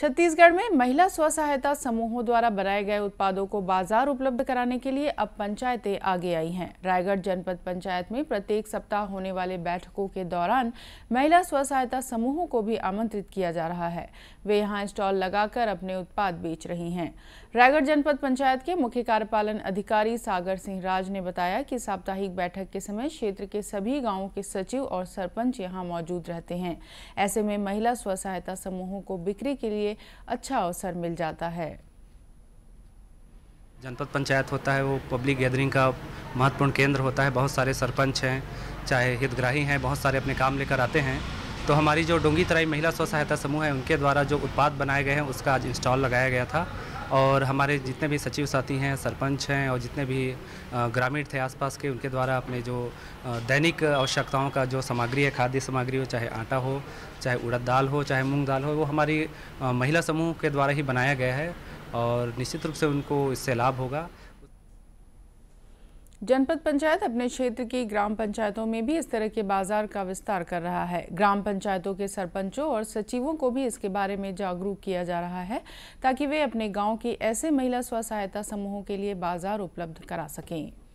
छत्तीसगढ़ में महिला स्व सहायता समूहों द्वारा बनाए गए उत्पादों को बाजार उपलब्ध कराने के लिए अब पंचायतें आगे आई हैं रायगढ़ जनपद पंचायत में प्रत्येक सप्ताह होने वाले बैठकों के दौरान महिला स्व सहायता समूहों को भी आमंत्रित किया जा रहा है वे यहां स्टॉल लगाकर अपने उत्पाद बेच रही हैं रायगढ़ जनपद पंचायत के मुख्य कार्यपालन अधिकारी सागर सिंह राज ने बताया कि साप्ताहिक बैठक के समय क्षेत्र के सभी गाँव के सचिव और सरपंच यहाँ मौजूद रहते हैं ऐसे में महिला स्व सहायता समूहों को बिक्री के लिए लिए अच्छा अवसर मिल जाता है जनपद पंचायत होता है वो पब्लिक गैदरिंग का महत्वपूर्ण केंद्र होता है बहुत सारे सरपंच हैं चाहे हितग्राही हैं बहुत सारे अपने काम लेकर आते हैं तो हमारी जो डोंगी तराई महिला स्व सहायता समूह है उनके द्वारा जो उत्पाद बनाए गए हैं उसका आज इंस्टॉल लगाया गया था और हमारे जितने भी सचिव साथी हैं सरपंच हैं और जितने भी ग्रामीण थे आसपास के उनके द्वारा अपने जो दैनिक आवश्यकताओं का जो सामग्री है खाद्य सामग्री हो चाहे आटा हो चाहे उड़द दाल हो चाहे मूंग दाल हो वो हमारी महिला समूह के द्वारा ही बनाया गया है और निश्चित रूप से उनको इससे लाभ होगा जनपद पंचायत अपने क्षेत्र की ग्राम पंचायतों में भी इस तरह के बाजार का विस्तार कर रहा है ग्राम पंचायतों के सरपंचों और सचिवों को भी इसके बारे में जागरूक किया जा रहा है ताकि वे अपने गांव की ऐसे महिला स्व सहायता समूहों के लिए बाजार उपलब्ध करा सकें